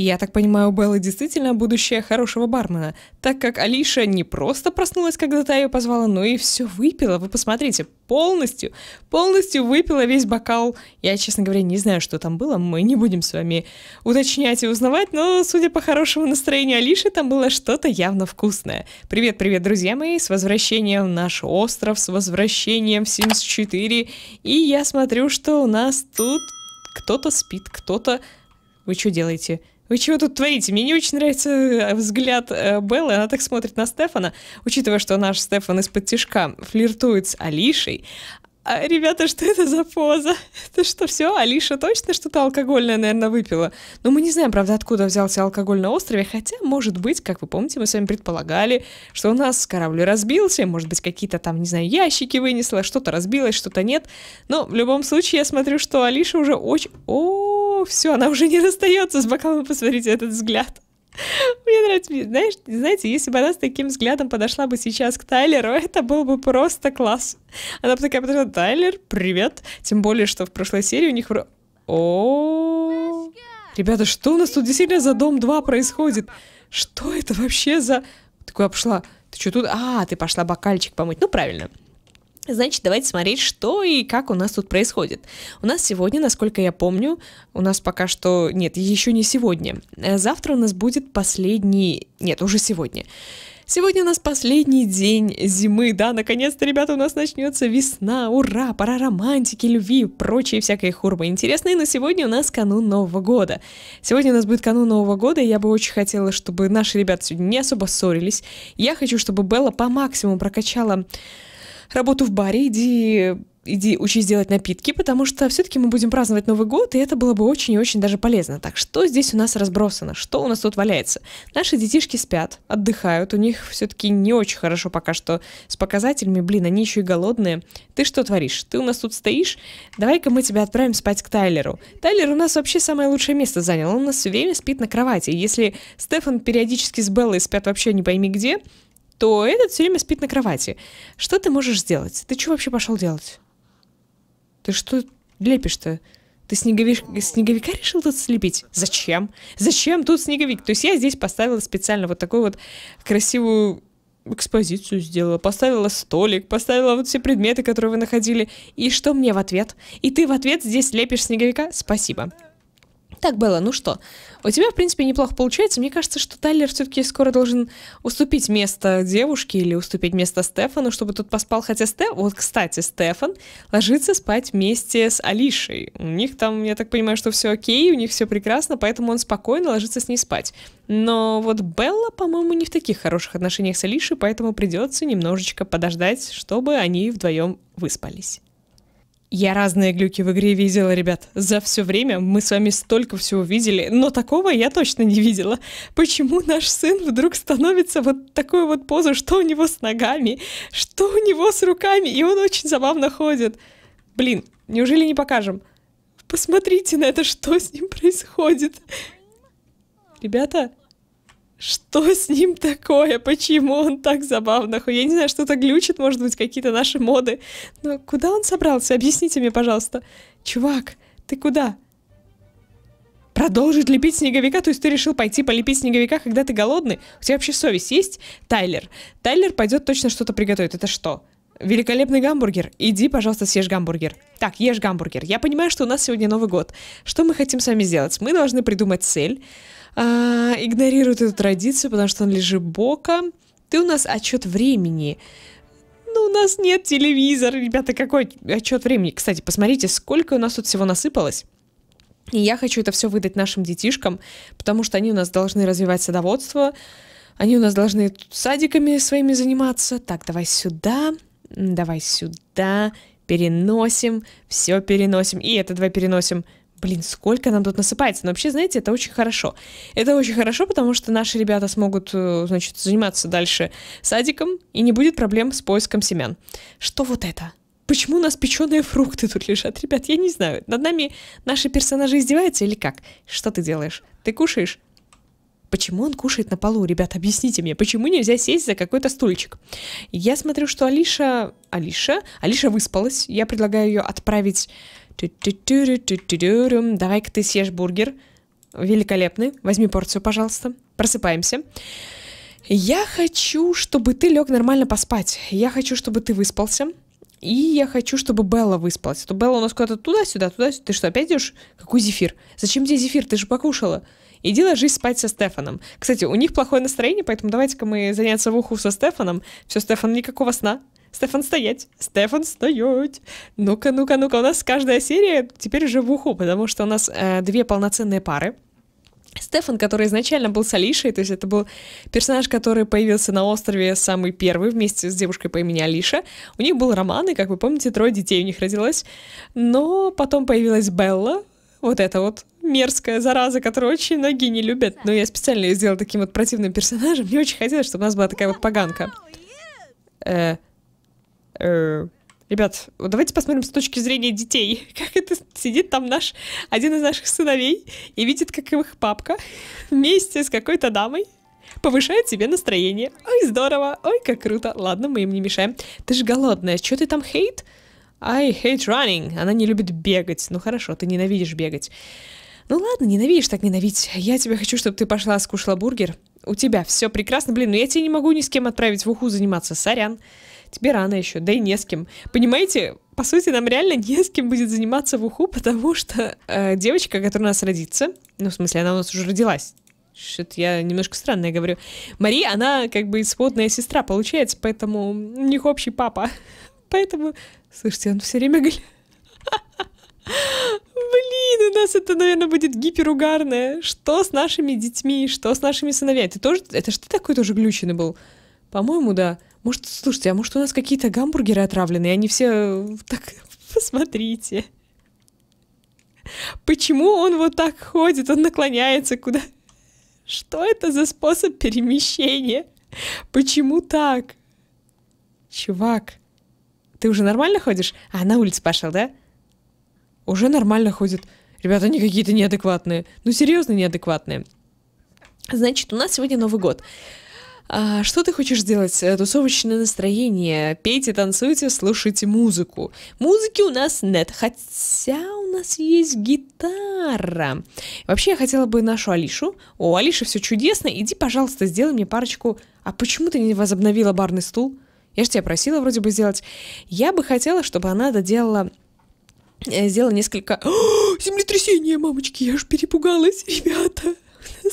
я так понимаю, у Беллы действительно будущее хорошего бармена, так как Алиша не просто проснулась, когда та ее позвала, но и все выпила. Вы посмотрите, полностью, полностью выпила весь бокал. Я, честно говоря, не знаю, что там было, мы не будем с вами уточнять и узнавать, но, судя по хорошему настроению Алиши, там было что-то явно вкусное. Привет-привет, друзья мои, с возвращением наш остров, с возвращением в Sims 4. И я смотрю, что у нас тут кто-то спит, кто-то... Вы что делаете? Вы чего тут творите? Мне не очень нравится э, взгляд э, Беллы, она так смотрит на Стефана, учитывая, что наш Стефан из-под тишка флиртует с Алишей, а, ребята, что это за поза? Это что, все? Алиша точно что-то алкогольное, наверное, выпила? Но ну, мы не знаем, правда, откуда взялся алкоголь на острове, хотя, может быть, как вы помните, мы с вами предполагали, что у нас корабль разбился, может быть, какие-то там, не знаю, ящики вынесла, что-то разбилось, что-то нет. Но в любом случае, я смотрю, что Алиша уже очень... О, все, она уже не расстается с бокалом, посмотрите этот взгляд. Мне нравится, знаешь, знаете, если бы она с таким взглядом подошла бы сейчас к Тайлеру, это было бы просто класс. Она бы такая подошла, Тайлер, привет. Тем более, что в прошлой серии у них... О, Ребята, что у нас тут действительно за Дом 2 происходит? Что это вообще за... Такое пошла, ты что тут? А, ты пошла бокальчик помыть. Ну, правильно. Значит, давайте смотреть, что и как у нас тут происходит. У нас сегодня, насколько я помню, у нас пока что... Нет, еще не сегодня. Э, завтра у нас будет последний... Нет, уже сегодня. Сегодня у нас последний день зимы, да, наконец-то, ребята, у нас начнется весна, ура, пора романтики, любви, прочие всякие хурмы интересные, но сегодня у нас канун Нового года. Сегодня у нас будет канун Нового года, и я бы очень хотела, чтобы наши ребята сегодня не особо ссорились. Я хочу, чтобы Белла по максимуму прокачала работу в баре, иди иди учись делать напитки, потому что все-таки мы будем праздновать Новый год, и это было бы очень и очень даже полезно. Так что здесь у нас разбросано? Что у нас тут валяется? Наши детишки спят, отдыхают, у них все-таки не очень хорошо пока что с показателями. Блин, они еще и голодные. Ты что творишь? Ты у нас тут стоишь? Давай-ка мы тебя отправим спать к Тайлеру. Тайлер у нас вообще самое лучшее место занял. Он у нас все время спит на кровати. Если Стефан периодически с Беллой спят вообще не пойми где, то этот все время спит на кровати. Что ты можешь сделать? Ты что вообще пошел делать? Ты что лепишь-то? Ты снеговик, снеговика решил тут слепить? Зачем? Зачем тут снеговик? То есть я здесь поставила специально вот такую вот красивую экспозицию сделала, поставила столик, поставила вот все предметы, которые вы находили. И что мне в ответ? И ты в ответ здесь лепишь снеговика? Спасибо. Так, Белла, ну что, у тебя, в принципе, неплохо получается. Мне кажется, что Тайлер все-таки скоро должен уступить место девушке или уступить место Стефану, чтобы тут поспал. Хотя Стеф... Вот, кстати, Стефан ложится спать вместе с Алишей. У них там, я так понимаю, что все окей, у них все прекрасно, поэтому он спокойно ложится с ней спать. Но вот Белла, по-моему, не в таких хороших отношениях с Алишей, поэтому придется немножечко подождать, чтобы они вдвоем выспались. Я разные глюки в игре видела, ребят. За все время мы с вами столько всего видели, но такого я точно не видела. Почему наш сын вдруг становится вот такой вот позу, что у него с ногами, что у него с руками, и он очень забавно ходит. Блин, неужели не покажем? Посмотрите на это, что с ним происходит. Ребята, что с ним такое? Почему он так забавно? Я не знаю, что-то глючит, может быть, какие-то наши моды. Но куда он собрался? Объясните мне, пожалуйста. Чувак, ты куда? Продолжить лепить снеговика? То есть ты решил пойти полепить снеговика, когда ты голодный? У тебя вообще совесть есть? Тайлер. Тайлер пойдет точно что-то приготовит. Это что? Великолепный гамбургер. Иди, пожалуйста, съешь гамбургер. Так, ешь гамбургер. Я понимаю, что у нас сегодня Новый год. Что мы хотим с вами сделать? Мы должны придумать цель, а, игнорирует эту традицию, потому что он лежит бока. Ты у нас отчет времени. Ну, у нас нет телевизора, ребята, какой отчет времени? Кстати, посмотрите, сколько у нас тут всего насыпалось. И я хочу это все выдать нашим детишкам, потому что они у нас должны развивать садоводство, они у нас должны садиками своими заниматься. Так, давай сюда, давай сюда, переносим, все переносим, и это давай переносим. Блин, сколько нам тут насыпается. Но вообще, знаете, это очень хорошо. Это очень хорошо, потому что наши ребята смогут, э, значит, заниматься дальше садиком, и не будет проблем с поиском семян. Что вот это? Почему у нас печеные фрукты тут лежат? Ребят, я не знаю. Над нами наши персонажи издеваются или как? Что ты делаешь? Ты кушаешь? Почему он кушает на полу? Ребят, объясните мне, почему нельзя сесть за какой-то стульчик? Я смотрю, что Алиша... Алиша? Алиша выспалась. Я предлагаю ее отправить Давай-ка ты съешь бургер. Великолепный. Возьми порцию, пожалуйста. Просыпаемся. Я хочу, чтобы ты лег нормально поспать. Я хочу, чтобы ты выспался. И я хочу, чтобы Белла выспалась. То Белла у нас куда-то туда-сюда, туда-сюда. Ты что, опять идешь? Какой зефир? Зачем тебе зефир? Ты же покушала. Иди ложись спать со Стефаном. Кстати, у них плохое настроение, поэтому давайте-ка мы заняться в уху со Стефаном. Все, Стефан, никакого сна. Стефан, стоять! Стефан, стоять! Ну-ка, ну-ка, ну-ка, у нас каждая серия теперь уже в уху, потому что у нас э, две полноценные пары. Стефан, который изначально был с Алишей, то есть это был персонаж, который появился на острове самый первый вместе с девушкой по имени Алиша. У них был роман, и, как вы помните, трое детей у них родилось. Но потом появилась Белла, вот эта вот мерзкая зараза, которую очень многие не любят. Но я специально ее сделала таким вот противным персонажем. Мне очень хотелось, чтобы у нас была такая вот поганка. Э, Э, ребят, давайте посмотрим с точки зрения детей. Как это сидит там наш, один из наших сыновей и видит, как их папка вместе с какой-то дамой повышает себе настроение. Ой, здорово, ой, как круто. Ладно, мы им не мешаем. Ты же голодная, что ты там хейт? I hate running. Она не любит бегать. Ну хорошо, ты ненавидишь бегать. Ну ладно, ненавидишь так ненавидеть. Я тебе хочу, чтобы ты пошла скушала бургер. У тебя все прекрасно, блин, но ну я тебя не могу ни с кем отправить в уху заниматься, сорян тебе рано еще, да и не с кем. Понимаете, по сути, нам реально не с кем будет заниматься в уху, потому что э, девочка, которая у нас родится, ну, в смысле, она у нас уже родилась, что-то я немножко странное говорю. Мария, она как бы сводная сестра, получается, поэтому у них общий папа. Поэтому, слышите, он все время говорит... Блин, у нас это, наверное, будет гиперугарное. Что с нашими детьми? Что с нашими сыновьями? Ты тоже... Это что такой тоже глючина был? По-моему, да. Может, слушайте, а может у нас какие-то гамбургеры отравленные, они все э, так, посмотрите. Почему он вот так ходит, он наклоняется куда? Что это за способ перемещения? Почему так? Чувак, ты уже нормально ходишь? А, на улице пошел, да? Уже нормально ходит. Ребята, они какие-то неадекватные. Ну, серьезно неадекватные. Значит, у нас сегодня Новый год. А что ты хочешь сделать? Э, тусовочное настроение. Пейте, танцуйте, слушайте музыку. Музыки у нас нет, хотя у нас есть гитара. Вообще, я хотела бы нашу Алишу. О, Алиша, все чудесно. Иди, пожалуйста, сделай мне парочку... А почему ты не возобновила барный стул? Я же тебя просила вроде бы сделать. Я бы хотела, чтобы она доделала э, сделала несколько... О, землетрясение, мамочки, я аж перепугалась, ребята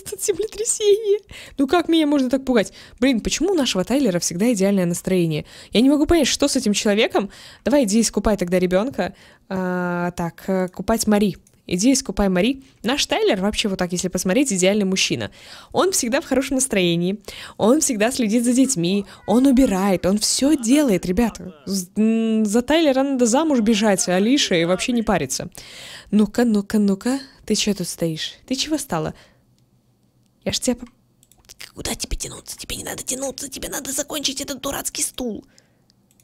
от землетрясения. Ну как меня можно так пугать? Блин, почему у нашего Тайлера всегда идеальное настроение? Я не могу понять, что с этим человеком. Давай иди искупай тогда ребенка. А, так, э, купать Мари. Иди искупай Мари. Наш Тайлер вообще вот так, если посмотреть, идеальный мужчина. Он всегда в хорошем настроении, он всегда следит за детьми, он убирает, он все делает, ребята. За Тайлера надо замуж бежать, а Алиша и вообще не париться. Ну-ка, ну-ка, ну-ка, ты че тут стоишь? Ты чего стала? Я ж тебя... Куда тебе тянуться? Тебе не надо тянуться, тебе надо закончить этот дурацкий стул.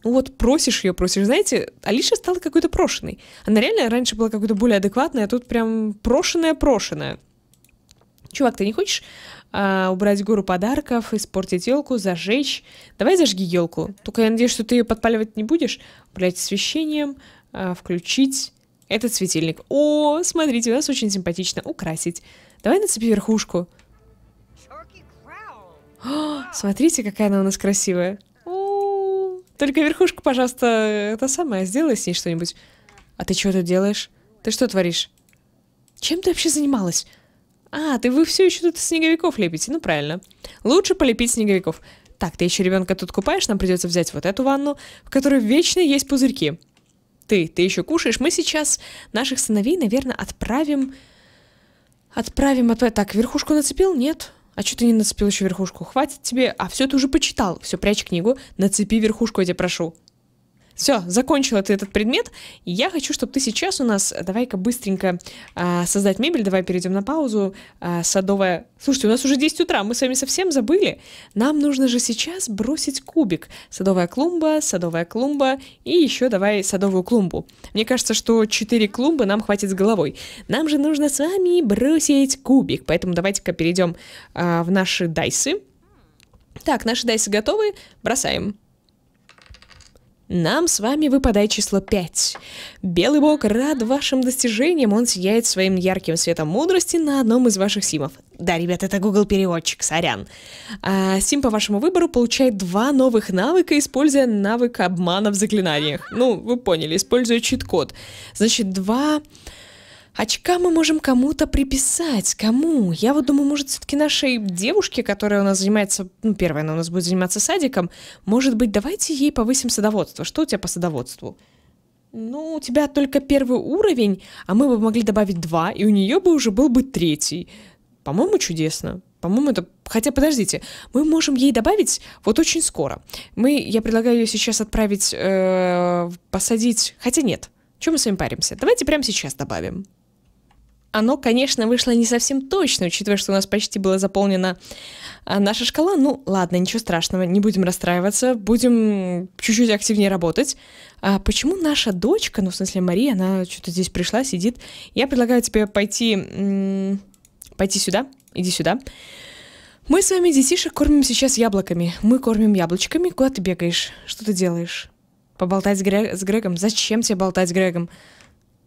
Ну вот просишь ее, просишь. Знаете, Алиша стала какой-то прошенной. Она реально раньше была какой-то более адекватная, а тут прям прошенная-прошенная. Чувак, ты не хочешь а, убрать гору подарков, испортить елку, зажечь? Давай зажги елку. Только я надеюсь, что ты ее подпаливать не будешь. Блять, освещением а, включить этот светильник. О, смотрите, у нас очень симпатично украсить. Давай нацепи верхушку. О, смотрите, какая она у нас красивая. только верхушку, пожалуйста, это самое, сделай с ней что-нибудь. А ты что тут делаешь? Ты что творишь? Чем ты вообще занималась? А, ты вы все еще тут снеговиков лепите. Ну, правильно. Лучше полепить снеговиков. Так, ты еще ребенка тут купаешь, нам придется взять вот эту ванну, в которой вечно есть пузырьки. Ты, ты еще кушаешь. Мы сейчас наших сыновей, наверное, отправим... Отправим... Отправ... Так, верхушку нацепил? Нет. А что ты не нацепил еще верхушку? Хватит тебе, а все ты уже почитал. Все, прячь книгу, нацепи верхушку, я тебя прошу. Все, закончила ты этот предмет. Я хочу, чтобы ты сейчас у нас, э, давай-ка быстренько а, создать мебель, давай перейдем на паузу. А, садовая... Слушайте, у нас уже 10 утра, мы с вами совсем забыли. Нам нужно же сейчас бросить кубик. Садовая клумба, садовая клумба и еще давай садовую клумбу. Мне кажется, что 4 клумбы нам хватит с головой. Нам же нужно с вами бросить кубик, поэтому давайте-ка перейдем а, в наши дайсы. Так, наши дайсы готовы, бросаем. Нам с вами выпадает число 5. Белый бог рад вашим достижениям, он сияет своим ярким светом мудрости на одном из ваших симов. Да, ребят, это Google переводчик, сорян. А, сим по вашему выбору получает два новых навыка, используя навык обмана в заклинаниях. Ну, вы поняли, используя чит-код. Значит, два... 2 Очка мы можем кому-то приписать. Кому? Я вот думаю, может, все-таки нашей девушке, которая у нас занимается, ну, первая она у нас будет заниматься садиком, может быть, давайте ей повысим садоводство. Что у тебя по садоводству? Ну, у тебя только первый уровень, а мы бы могли добавить два, и у нее бы уже был бы третий. По-моему, чудесно. По-моему, это... Хотя, подождите, мы можем ей добавить вот очень скоро. Мы... Я предлагаю ее сейчас отправить... Э, посадить... Хотя нет. Чем мы с вами паримся? Давайте прямо сейчас добавим оно, конечно, вышло не совсем точно, учитывая, что у нас почти была заполнена а, наша шкала. Ну, ладно, ничего страшного, не будем расстраиваться, будем чуть-чуть активнее работать. А почему наша дочка, ну, в смысле Мария, она что-то здесь пришла, сидит. Я предлагаю тебе пойти... пойти сюда, иди сюда. Мы с вами детишек кормим сейчас яблоками. Мы кормим яблочками. Куда ты бегаешь? Что ты делаешь? Поболтать с, Грег... с Грегом? Зачем тебе болтать с Грегом?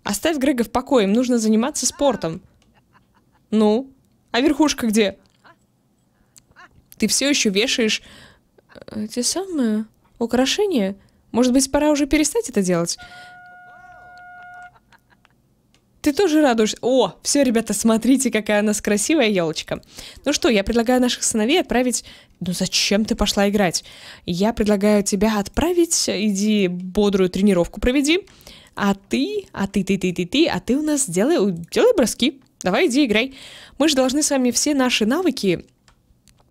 Оставь Грега в покое, им нужно заниматься спортом. Ну? А верхушка где? Ты все еще вешаешь... Э, те самые... Украшения? Может быть, пора уже перестать это делать? Ты тоже радуешься? О, все, ребята, смотрите, какая у нас красивая елочка. Ну что, я предлагаю наших сыновей отправить... Ну зачем ты пошла играть? Я предлагаю тебя отправить, иди бодрую тренировку проведи. А ты, а ты, ты, ты, ты, ты, а ты у нас делай, делай броски. Давай, иди, играй. Мы же должны с вами все наши навыки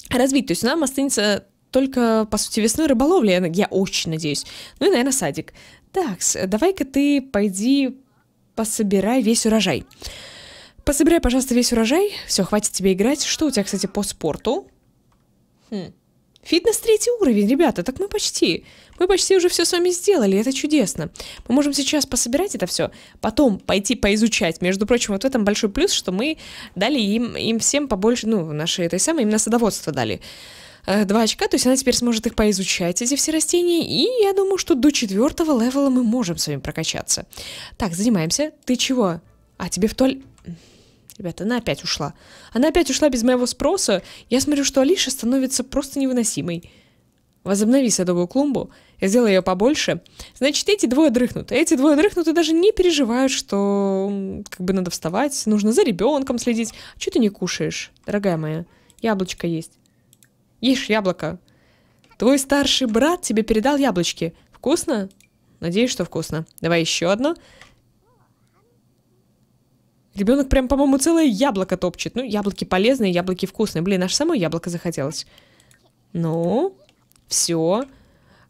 развить. То есть нам останется только, по сути, весной рыболовля, я, я очень надеюсь. Ну и, наверное, садик. Так, давай-ка ты пойди пособирай весь урожай. Пособирай, пожалуйста, весь урожай. Все, хватит тебе играть. Что у тебя, кстати, по спорту? Хм. Фитнес третий уровень, ребята, так мы почти. Мы почти уже все с вами сделали, это чудесно. Мы можем сейчас пособирать это все, потом пойти поизучать. Между прочим, вот в этом большой плюс, что мы дали им, им всем побольше, ну, нашей этой самой, именно садоводство дали. Э, два очка, то есть она теперь сможет их поизучать, эти все растения, и я думаю, что до четвертого левела мы можем с вами прокачаться. Так, занимаемся. Ты чего? А тебе в туалет... Ребята, она опять ушла. Она опять ушла без моего спроса. Я смотрю, что Алиша становится просто невыносимой. Возобнови садовую клумбу, я сделаю ее побольше. Значит, эти двое дрыхнут. А эти двое дрыхнут и даже не переживают, что как бы надо вставать, нужно за ребенком следить. Че ты не кушаешь, дорогая моя? Яблочко есть. Ешь яблоко. Твой старший брат тебе передал яблочки. Вкусно? Надеюсь, что вкусно. Давай еще одно. Ребенок прям, по-моему, целое яблоко топчет. Ну, яблоки полезные, яблоки вкусные. Блин, аж само яблоко захотелось. Ну, все.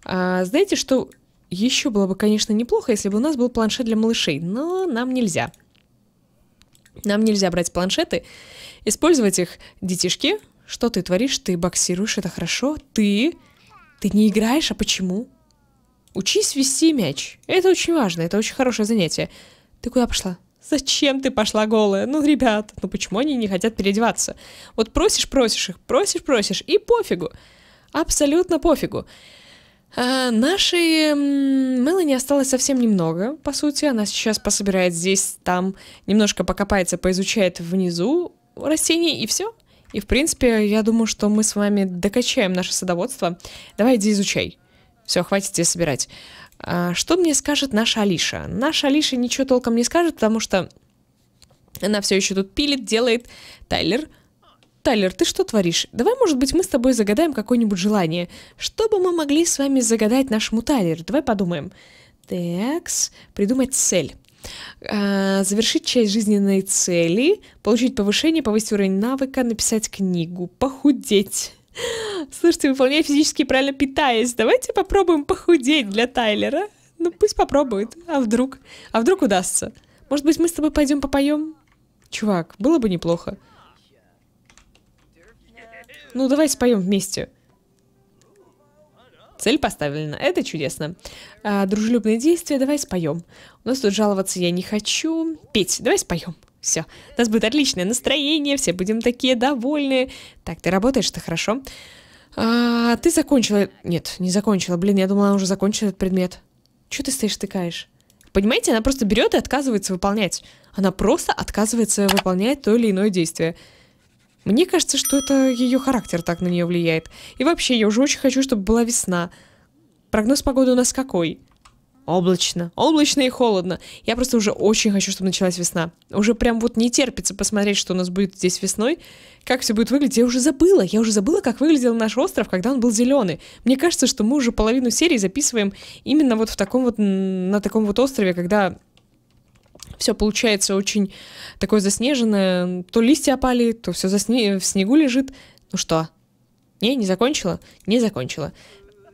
А, знаете, что еще было бы, конечно, неплохо, если бы у нас был планшет для малышей. Но нам нельзя. Нам нельзя брать планшеты, использовать их, детишки. Что ты творишь? Ты боксируешь, это хорошо. Ты... Ты не играешь, а почему? Учись вести мяч. Это очень важно, это очень хорошее занятие. Ты куда пошла? Зачем ты пошла голая? Ну, ребят, ну почему они не хотят переодеваться? Вот просишь, просишь их, просишь, просишь, и пофигу. Абсолютно пофигу. А нашей Мелани осталось совсем немного, по сути. Она сейчас пособирает здесь, там, немножко покопается, поизучает внизу растения, и все. И, в принципе, я думаю, что мы с вами докачаем наше садоводство. Давай иди изучай. Все, хватит тебе собирать. А, что мне скажет наша Алиша? Наша Алиша ничего толком не скажет, потому что она все еще тут пилит, делает. Тайлер, Тайлер, ты что творишь? Давай, может быть, мы с тобой загадаем какое-нибудь желание. Что бы мы могли с вами загадать нашему Тайлеру? Давай подумаем. Текс, придумать цель. А, завершить часть жизненной цели, получить повышение, повысить уровень навыка, написать книгу, похудеть. Слушайте, выполняя физически правильно питаясь, давайте попробуем похудеть для Тайлера. Ну, пусть попробует. А вдруг? А вдруг удастся? Может быть, мы с тобой пойдем попоем? Чувак, было бы неплохо. Ну, давай споем вместе. Цель поставлена. Это чудесно. А, дружелюбные действия. Давай споем. У нас тут жаловаться я не хочу. Петь. Давай споем. Все, у нас будет отличное настроение, все будем такие довольные. Так, ты работаешь-то хорошо. А, ты закончила... Нет, не закончила. Блин, я думала, она уже закончила этот предмет. Чего ты стоишь, тыкаешь? Понимаете, она просто берет и отказывается выполнять. Она просто отказывается выполнять то или иное действие. Мне кажется, что это ее характер так на нее влияет. И вообще, я уже очень хочу, чтобы была весна. Прогноз погоды у нас какой? облачно. Облачно и холодно. Я просто уже очень хочу, чтобы началась весна. Уже прям вот не терпится посмотреть, что у нас будет здесь весной, как все будет выглядеть. Я уже забыла, я уже забыла, как выглядел наш остров, когда он был зеленый. Мне кажется, что мы уже половину серии записываем именно вот в таком вот, на таком вот острове, когда все получается очень такое заснеженное. То листья опали, то все засне... в снегу лежит. Ну что? Не, не закончила? Не закончила.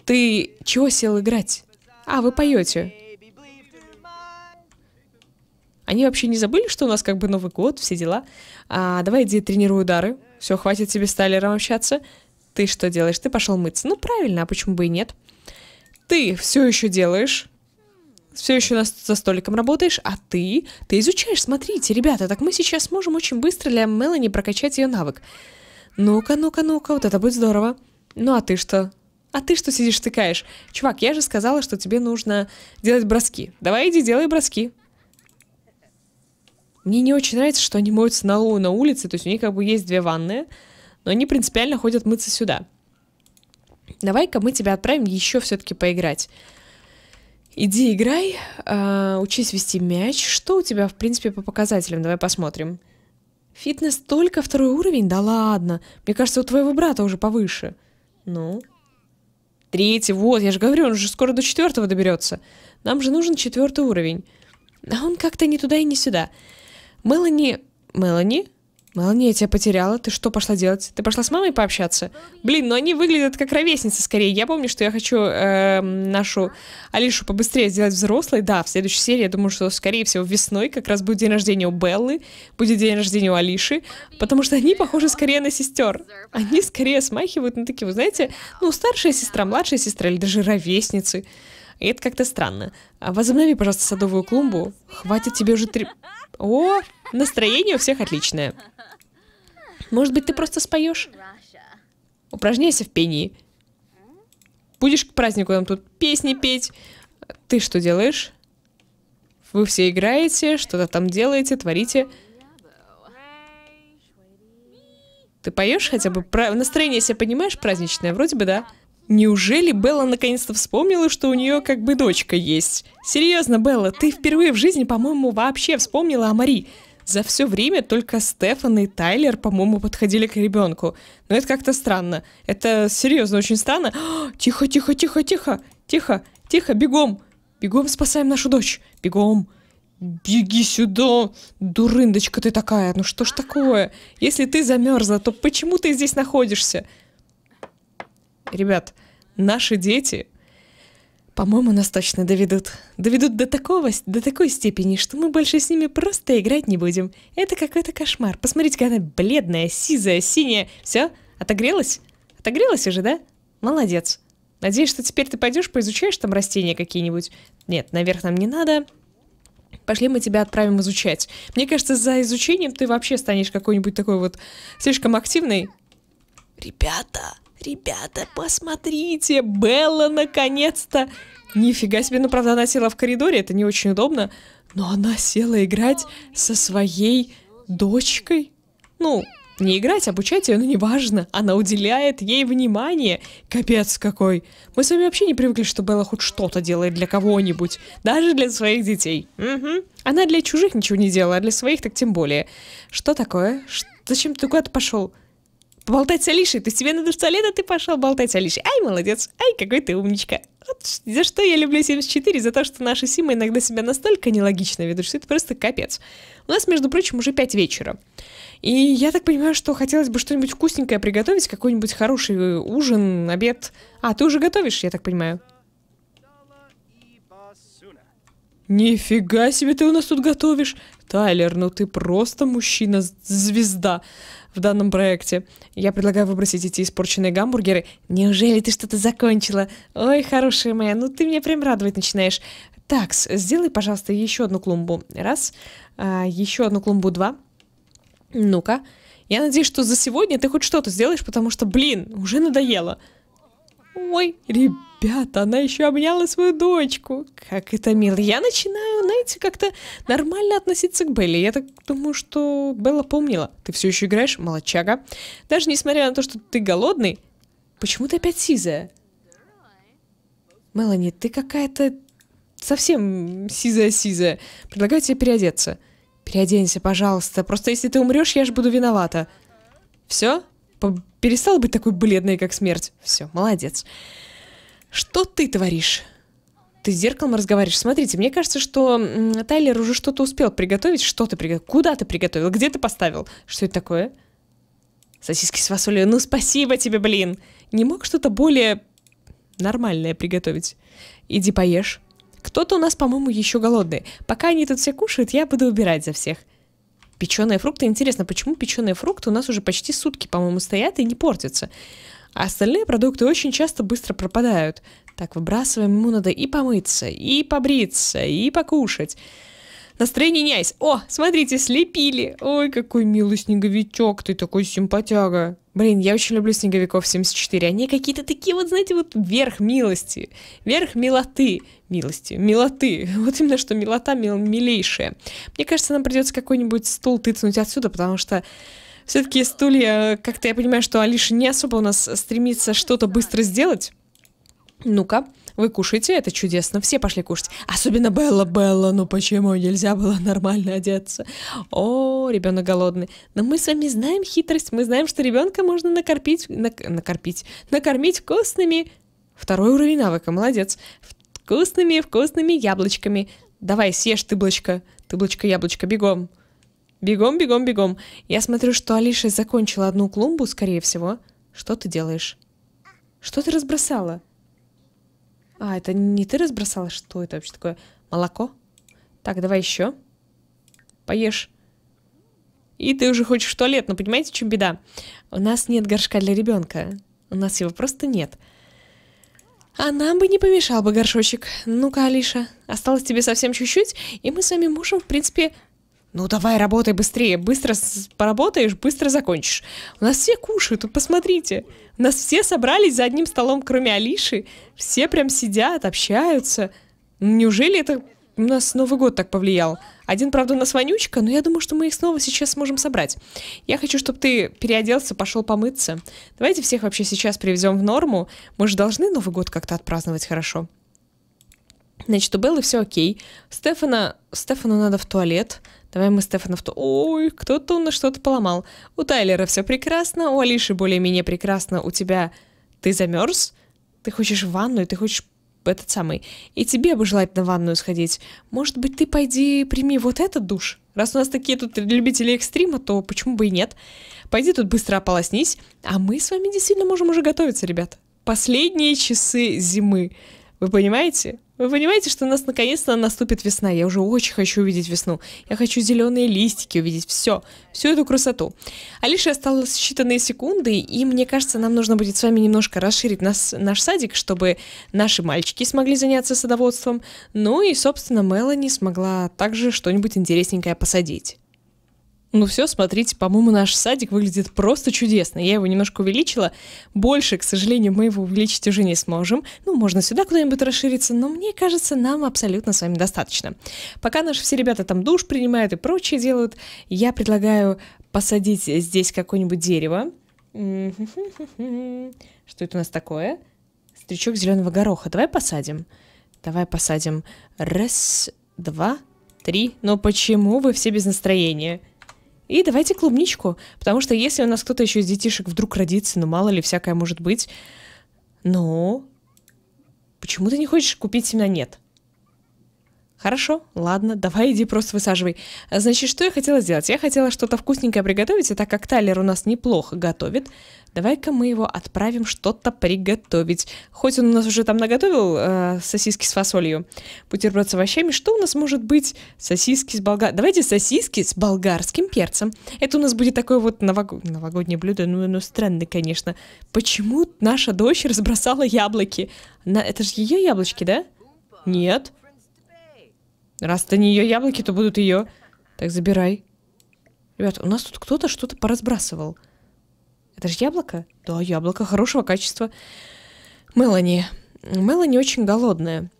Ты чего сел играть? А, вы поете. Они вообще не забыли, что у нас как бы Новый год, все дела. А, давай иди тренируй удары. Все, хватит тебе с Тайлером общаться. Ты что делаешь? Ты пошел мыться. Ну, правильно, а почему бы и нет? Ты все еще делаешь. Все еще нас за столиком работаешь, а ты, ты изучаешь, смотрите, ребята, так мы сейчас можем очень быстро для Мелани прокачать ее навык. Ну-ка, ну-ка, ну-ка, вот это будет здорово. Ну а ты что? А ты что сидишь, тыкаешь? Чувак, я же сказала, что тебе нужно делать броски. Давай иди, делай броски. Мне не очень нравится, что они моются на, на улице, то есть у них как бы есть две ванны, но они принципиально ходят мыться сюда. Давай-ка мы тебя отправим еще все-таки поиграть. Иди играй, э, учись вести мяч. Что у тебя, в принципе, по показателям? Давай посмотрим. Фитнес только второй уровень? Да ладно. Мне кажется, у твоего брата уже повыше. Ну, третий, вот, я же говорю, он уже скоро до четвертого доберется. Нам же нужен четвертый уровень. А он как-то не туда и не сюда. Мелани... Мелани? Мелани, я тебя потеряла. Ты что пошла делать? Ты пошла с мамой пообщаться? Блин, ну они выглядят как ровесницы скорее. Я помню, что я хочу э, нашу Алишу побыстрее сделать взрослой. Да, в следующей серии, я думаю, что, скорее всего, весной как раз будет день рождения у Беллы, будет день рождения у Алиши, потому что они похожи скорее на сестер. Они скорее смахивают на такие, вы знаете, ну, старшая сестра, младшая сестра или даже ровесницы. И это как-то странно. А возобнови, пожалуйста, садовую клумбу. Хватит тебе уже три... О, настроение у всех отличное. Может быть, ты просто споешь? Упражняйся в пении. Будешь к празднику нам тут песни петь. Ты что делаешь? Вы все играете, что-то там делаете, творите. Ты поешь хотя бы? Настроение себе понимаешь праздничное? Вроде бы да. Неужели Белла наконец-то вспомнила, что у нее как бы дочка есть? Серьезно, Белла, ты впервые в жизни, по-моему, вообще вспомнила о Мари. За все время только Стефан и Тайлер, по-моему, подходили к ребенку. Но это как-то странно. Это серьезно, очень странно. тихо, тихо, тихо, тихо, тихо, тихо, бегом. Бегом спасаем нашу дочь. Бегом. Беги сюда, дурындочка ты такая. Ну что ж такое? Если ты замерзла, то почему ты здесь находишься? ребят, наши дети, по-моему, нас точно доведут. Доведут до такого, до такой степени, что мы больше с ними просто играть не будем. Это какой-то кошмар. Посмотрите, какая она бледная, сизая, синяя. Все, отогрелась? Отогрелась уже, да? Молодец. Надеюсь, что теперь ты пойдешь поизучаешь там растения какие-нибудь. Нет, наверх нам не надо. Пошли мы тебя отправим изучать. Мне кажется, за изучением ты вообще станешь какой-нибудь такой вот слишком активный. Ребята, Ребята, посмотрите, Белла наконец-то... Нифига себе, ну правда она села в коридоре, это не очень удобно, но она села играть со своей дочкой. Ну, не играть, а обучать ее, ну неважно. Она уделяет ей внимание. Капец какой. Мы с вами вообще не привыкли, что Белла хоть что-то делает для кого-нибудь. Даже для своих детей. Угу. Она для чужих ничего не делала, а для своих так тем более. Что такое? Ш зачем ты куда-то пошел? Болтать с Алишей. То есть тебе надо в туалет, а ты пошел болтать с Алишей. Ай, молодец. Ай, какой ты умничка. Вот за что я люблю 74? За то, что наша Сима иногда себя настолько нелогично ведут, что это просто капец. У нас, между прочим, уже 5 вечера. И я так понимаю, что хотелось бы что-нибудь вкусненькое приготовить, какой-нибудь хороший э, ужин, обед. А, ты уже готовишь, я так понимаю? Нифига себе ты у нас тут готовишь. Тайлер, ну ты просто мужчина-звезда в данном проекте. Я предлагаю выбросить эти испорченные гамбургеры. Неужели ты что-то закончила? Ой, хорошая моя, ну ты меня прям радовать начинаешь. Так, сделай, пожалуйста, еще одну клумбу. Раз. А, еще одну клумбу. Два. Ну-ка. Я надеюсь, что за сегодня ты хоть что-то сделаешь, потому что, блин, уже надоело. Ой, ребята ребята, она еще обняла свою дочку. Как это мило. Я начинаю, знаете, как-то нормально относиться к Белле. Я так думаю, что Белла помнила. Ты все еще играешь, молочага. Даже несмотря на то, что ты голодный, почему ты опять сизая? Мелани, ты какая-то совсем сизая-сизая. Предлагаю тебе переодеться. Переоденься, пожалуйста. Просто если ты умрешь, я же буду виновата. Все? Перестал быть такой бледной, как смерть. Все, молодец. Что ты творишь? Ты с зеркалом разговариваешь. Смотрите, мне кажется, что Тайлер уже что-то успел приготовить. Что ты приготовил? Куда ты приготовил? Где ты поставил? Что это такое? Сосиски с фасолью. Ну, спасибо тебе, блин. Не мог что-то более нормальное приготовить? Иди поешь. Кто-то у нас, по-моему, еще голодный. Пока они тут все кушают, я буду убирать за всех. Печеные фрукты. Интересно, почему печеные фрукты у нас уже почти сутки, по-моему, стоят и не портятся? А остальные продукты очень часто быстро пропадают. Так, выбрасываем, ему надо и помыться, и побриться, и покушать. Настроение нясь. О, смотрите, слепили. Ой, какой милый снеговичок, ты такой симпатяга. Блин, я очень люблю снеговиков 74. Они какие-то такие вот, знаете, вот верх милости. Верх милоты. Милости. Милоты. Вот именно что милота мил, милейшая. Мне кажется, нам придется какой-нибудь стул тыцнуть отсюда, потому что все-таки стулья, э, как-то я понимаю, что Алиша не особо у нас стремится что-то быстро сделать. Ну-ка, вы кушаете, это чудесно, все пошли кушать. Особенно Белла, Белла, ну почему нельзя было нормально одеться? О, ребенок голодный. Но мы с вами знаем хитрость, мы знаем, что ребенка можно накормить, нак накормить, накормить вкусными... Второй уровень навыка, молодец. Вкусными, вкусными яблочками. Давай, съешь, тыблочка, тыблочка, яблочко, бегом. Бегом, бегом, бегом. Я смотрю, что Алиша закончила одну клумбу, скорее всего. Что ты делаешь? Что ты разбросала? А, это не ты разбросала? Что это вообще такое? Молоко? Так, давай еще. Поешь. И ты уже хочешь в туалет, но ну, понимаете, в чем беда? У нас нет горшка для ребенка. У нас его просто нет. А нам бы не помешал бы горшочек. Ну-ка, Алиша, осталось тебе совсем чуть-чуть, и мы с вами можем, в принципе, ну давай, работай быстрее. Быстро поработаешь, быстро закончишь. У нас все кушают, посмотрите. У нас все собрались за одним столом, кроме Алиши. Все прям сидят, общаются. Неужели это у нас Новый год так повлиял? Один, правда, у нас вонючка, но я думаю, что мы их снова сейчас сможем собрать. Я хочу, чтобы ты переоделся, пошел помыться. Давайте всех вообще сейчас привезем в норму. Мы же должны Новый год как-то отпраздновать хорошо. Значит, у Беллы все окей. Стефана... Стефану надо в туалет. Давай мы Стефанов, то... Ой, кто-то у нас что-то поломал. У Тайлера все прекрасно, у Алиши более-менее прекрасно, у тебя... Ты замерз? Ты хочешь в ванную, ты хочешь этот самый. И тебе бы желательно в ванную сходить. Может быть, ты пойди прими вот этот душ? Раз у нас такие тут любители экстрима, то почему бы и нет? Пойди тут быстро ополоснись. А мы с вами действительно можем уже готовиться, ребят. Последние часы зимы. Вы понимаете? Вы понимаете, что у нас наконец-то наступит весна. Я уже очень хочу увидеть весну. Я хочу зеленые листики увидеть. Все. Всю эту красоту. А лишь осталось считанные секунды, и мне кажется, нам нужно будет с вами немножко расширить нас, наш садик, чтобы наши мальчики смогли заняться садоводством. Ну и, собственно, Мелани смогла также что-нибудь интересненькое посадить. Ну все, смотрите, по-моему, наш садик выглядит просто чудесно. Я его немножко увеличила. Больше, к сожалению, мы его увеличить уже не сможем. Ну, можно сюда куда-нибудь расшириться, но мне кажется, нам абсолютно с вами достаточно. Пока наши все ребята там душ принимают и прочее делают, я предлагаю посадить здесь какое-нибудь дерево. Что это у нас такое? Стричок зеленого гороха. Давай посадим. Давай посадим. Раз, два, три. Но почему вы все без настроения? И давайте клубничку, потому что если у нас кто-то еще из детишек вдруг родится, ну мало ли, всякое может быть. Ну, почему ты не хочешь купить семена? Нет. Хорошо, ладно, давай иди просто высаживай. Значит, что я хотела сделать? Я хотела что-то вкусненькое приготовить, и так как Тайлер у нас неплохо готовит, давай-ка мы его отправим что-то приготовить. Хоть он у нас уже там наготовил э, сосиски с фасолью, бутерброд с овощами, что у нас может быть? Сосиски с болгар... Давайте сосиски с болгарским перцем. Это у нас будет такое вот новог... новогоднее блюдо, ну, ну странное, конечно. Почему наша дочь разбросала яблоки? На... Это же ее яблочки, да? Нет. Раз это не ее яблоки, то будут ее. Так, забирай. Ребят, у нас тут кто-то что-то поразбрасывал. Это же яблоко? Да, яблоко хорошего качества. Мелани. Мелани очень голодная.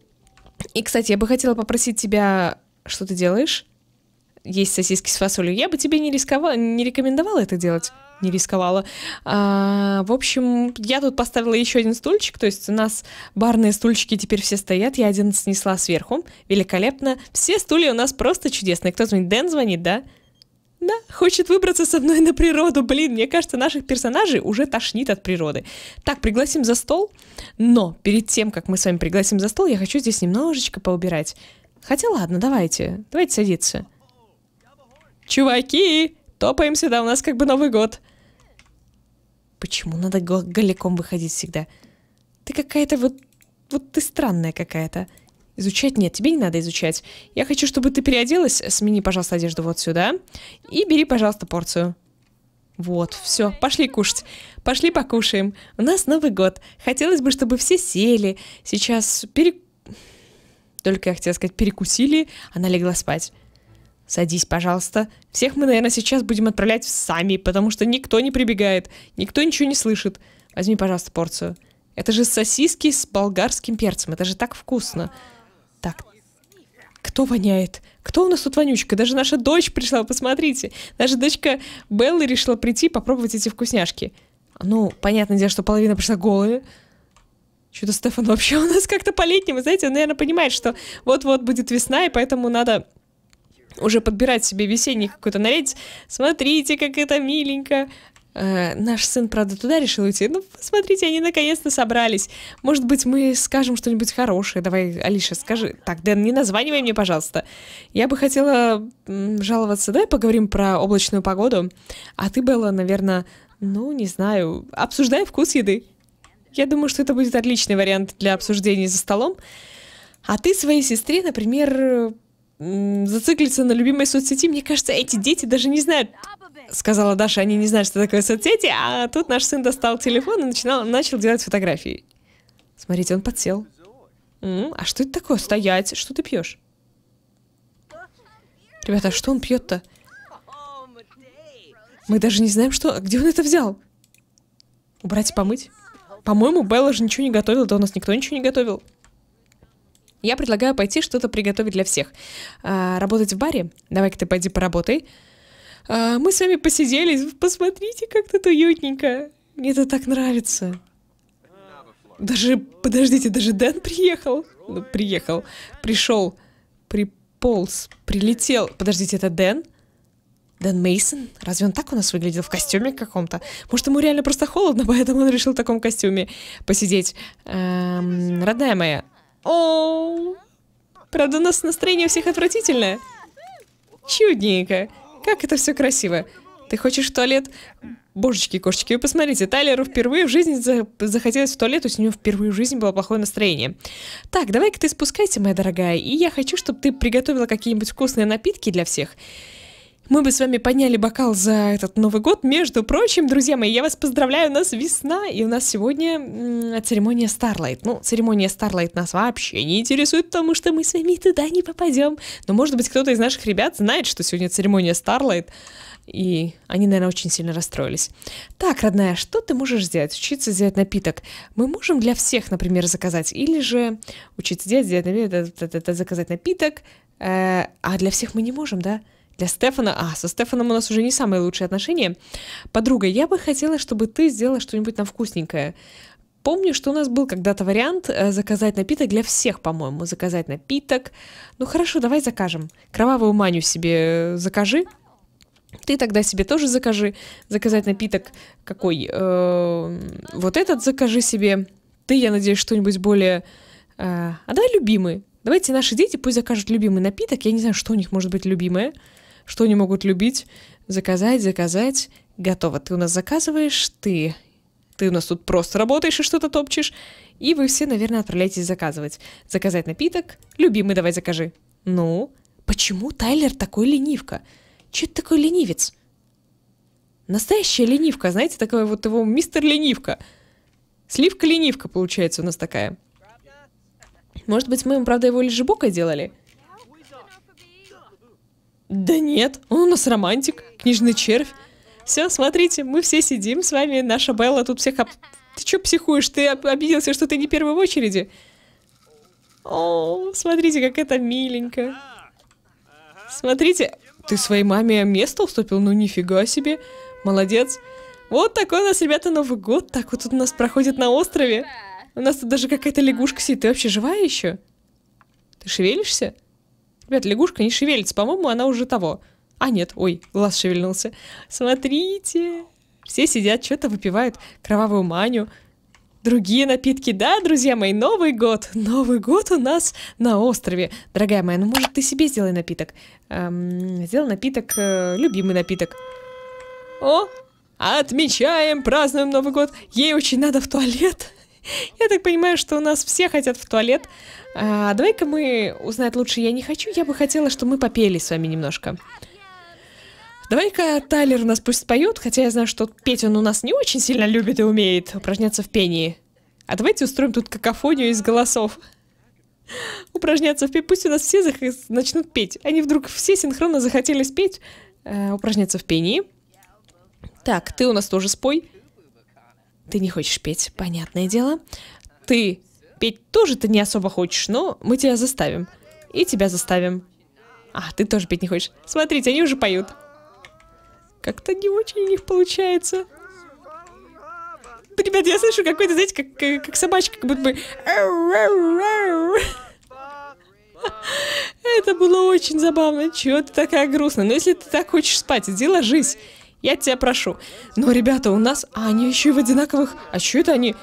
И, кстати, я бы хотела попросить тебя... Что ты делаешь? есть сосиски с фасолью. Я бы тебе не, рисковала, не рекомендовала это делать. Не рисковала. А, в общем, я тут поставила еще один стульчик. То есть у нас барные стульчики теперь все стоят. Я один снесла сверху. Великолепно. Все стулья у нас просто чудесные. Кто звонит? Дэн звонит, да? Да, хочет выбраться со мной на природу. Блин, мне кажется, наших персонажей уже тошнит от природы. Так, пригласим за стол. Но перед тем, как мы с вами пригласим за стол, я хочу здесь немножечко поубирать. Хотя ладно, давайте. Давайте садиться. Чуваки, топаем сюда, у нас как бы Новый год. Почему надо голиком выходить всегда? Ты какая-то вот... Вот ты странная какая-то. Изучать нет, тебе не надо изучать. Я хочу, чтобы ты переоделась. Смени, пожалуйста, одежду вот сюда. И бери, пожалуйста, порцию. Вот, все, пошли кушать. Пошли покушаем. У нас Новый год. Хотелось бы, чтобы все сели. Сейчас перек Только я хотела сказать, перекусили. Она легла спать. Садись, пожалуйста. Всех мы, наверное, сейчас будем отправлять сами, потому что никто не прибегает, никто ничего не слышит. Возьми, пожалуйста, порцию. Это же сосиски с болгарским перцем. Это же так вкусно. Так, кто воняет? Кто у нас тут вонючка? Даже наша дочь пришла, посмотрите. Наша дочка Белла решила прийти попробовать эти вкусняшки. Ну, понятное дело, что половина пришла голая. Что-то Стефан вообще у нас как-то по-летнему, знаете, он, наверное, понимает, что вот-вот будет весна, и поэтому надо уже подбирать себе весенний какой-то нарядец. Смотрите, как это миленько. Э, наш сын, правда, туда решил уйти. Ну, смотрите, они наконец-то собрались. Может быть, мы скажем что-нибудь хорошее. Давай, Алиша, скажи. Так, Дэн, не названивай мне, пожалуйста. Я бы хотела жаловаться. Давай поговорим про облачную погоду. А ты, Белла, наверное, ну, не знаю, обсуждай вкус еды. Я думаю, что это будет отличный вариант для обсуждений за столом. А ты своей сестре, например, зациклиться на любимой соцсети. Мне кажется, эти дети даже не знают, сказала Даша, они не знают, что такое соцсети, а тут наш сын достал телефон и начинал, начал делать фотографии. Смотрите, он подсел. М -м, а что это такое? Стоять, что ты пьешь? Ребята, а что он пьет-то? Мы даже не знаем, что... Где он это взял? Убрать и помыть? По-моему, Белла же ничего не готовила, да у нас никто ничего не готовил. Я предлагаю пойти что-то приготовить для всех. А, работать в баре? Давай-ка ты пойди поработай. А, мы с вами посиделись, посмотрите, как тут уютненько. Мне это так нравится. Даже, подождите, даже Дэн приехал. Ну, приехал, пришел, приполз, прилетел. Подождите, это Дэн? Дэн Мейсон? Разве он так у нас выглядел в костюме каком-то? Может, ему реально просто холодно, поэтому он решил в таком костюме посидеть. Эм, родная моя, Оу. Правда, у нас настроение у всех отвратительное. Чудненько. Как это все красиво. Ты хочешь в туалет? Божечки, кошечки, вы посмотрите, Тайлеру впервые в жизни за захотелось в туалет, то есть у него впервые в жизни было плохое настроение. Так, давай-ка ты спускайся, моя дорогая, и я хочу, чтобы ты приготовила какие-нибудь вкусные напитки для всех мы бы с вами подняли бокал за этот Новый год. Между прочим, друзья мои, я вас поздравляю, у нас весна, и у нас сегодня церемония Starlight. Ну, церемония Starlight нас вообще не интересует, потому что мы с вами туда не попадем. Но, может быть, кто-то из наших ребят знает, что сегодня церемония Starlight, и они, наверное, очень сильно расстроились. Так, родная, что ты можешь сделать? Учиться сделать напиток. Мы можем для всех, например, заказать, или же учиться сделать, сделать напиток, э, заказать напиток, э, а для всех мы не можем, да? Да для Стефана. А, со Стефаном у нас уже не самые лучшие отношения. Подруга, я бы хотела, чтобы ты сделала что-нибудь на вкусненькое. Помню, что у нас был когда-то вариант э, заказать напиток для всех, по-моему. Заказать напиток. Ну хорошо, давай закажем. Кровавую маню себе э, закажи. Ты тогда себе тоже закажи. Заказать напиток какой? Э -э вот этот закажи себе. Ты, я надеюсь, что-нибудь более... Э а давай любимый. Давайте наши дети пусть закажут любимый напиток. Я не знаю, что у них может быть любимое что они могут любить. Заказать, заказать. Готово. Ты у нас заказываешь, ты ты у нас тут просто работаешь и что-то топчешь. И вы все, наверное, отправляетесь заказывать. Заказать напиток. Любимый, давай закажи. Ну, почему Тайлер такой ленивка? Че ты такой ленивец? Настоящая ленивка, знаете, такая вот его мистер ленивка. Сливка-ленивка получается у нас такая. Может быть, мы им, правда, его лежебокой делали? Да нет, он у нас романтик, книжный червь. Все, смотрите, мы все сидим с вами, наша Белла тут всех... Об... Ты что психуешь? Ты обиделся, что ты не первый в очереди? О, смотрите, как это миленько. Смотрите, ты своей маме место уступил? Ну нифига себе. Молодец. Вот такой у нас, ребята, Новый год. Так вот тут у нас проходит на острове. У нас тут даже какая-то лягушка сидит. Ты вообще живая еще? Ты шевелишься? Ребят, лягушка не шевелится, по-моему, она уже того. А нет, ой, глаз шевельнулся. Смотрите, все сидят, что-то выпивают кровавую маню, другие напитки. Да, друзья мои, Новый год. Новый год у нас на острове. Дорогая моя, ну может ты себе сделай напиток? Эм, сделай напиток, э, любимый напиток. О, отмечаем, празднуем Новый год. Ей очень надо в туалет. Я так понимаю, что у нас все хотят в туалет. А, Давай-ка мы узнать лучше «Я не хочу», я бы хотела, чтобы мы попели с вами немножко. Давай-ка Тайлер у нас пусть споет, хотя я знаю, что петь он у нас не очень сильно любит и умеет упражняться в пении. А давайте устроим тут какофонию из голосов. Упражняться в пении. Пусть у нас все зах... начнут петь. Они вдруг все синхронно захотели спеть, э, упражняться в пении. Так, ты у нас тоже спой. Ты не хочешь петь, понятное дело. Ты петь тоже ты не особо хочешь, но мы тебя заставим. И тебя заставим. А, ты тоже петь не хочешь. Смотрите, они уже поют. Как-то не очень у них получается. Ребят, я слышу какой-то, знаете, как, как, как собачка, как будто бы... Это было очень забавно. Чего ты такая грустная? Но ну, если ты так хочешь спать, иди ложись я тебя прошу. Но, ребята, у нас... А, они еще и в одинаковых... А что это они?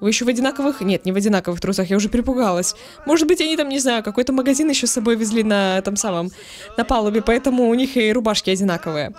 Вы еще в одинаковых... Нет, не в одинаковых трусах, я уже перепугалась. Может быть, они там, не знаю, какой-то магазин еще с собой везли на этом самом... На палубе, поэтому у них и рубашки одинаковые.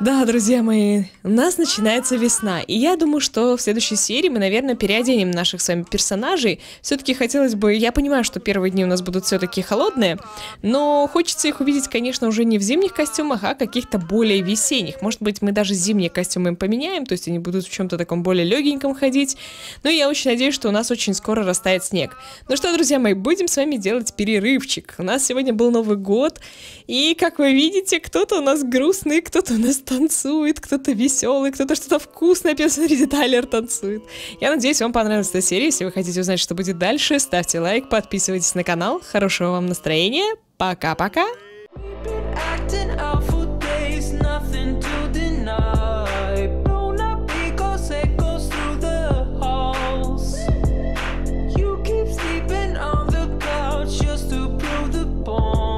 Да, друзья мои, у нас начинается весна, и я думаю, что в следующей серии мы, наверное, переоденем наших с вами персонажей. Все-таки хотелось бы, я понимаю, что первые дни у нас будут все-таки холодные, но хочется их увидеть, конечно, уже не в зимних костюмах, а каких-то более весенних. Может быть, мы даже зимние костюмы им поменяем, то есть они будут в чем-то таком более легеньком ходить. Но я очень надеюсь, что у нас очень скоро растает снег. Ну что, друзья мои, будем с вами делать перерывчик. У нас сегодня был Новый год, и, как вы видите, кто-то у нас грустный, кто-то у нас танцует, кто-то веселый, кто-то что-то вкусное пьет. Смотрите, Тайлер танцует. Я надеюсь, вам понравилась эта серия. Если вы хотите узнать, что будет дальше, ставьте лайк, подписывайтесь на канал. Хорошего вам настроения. Пока-пока. Just to prove the point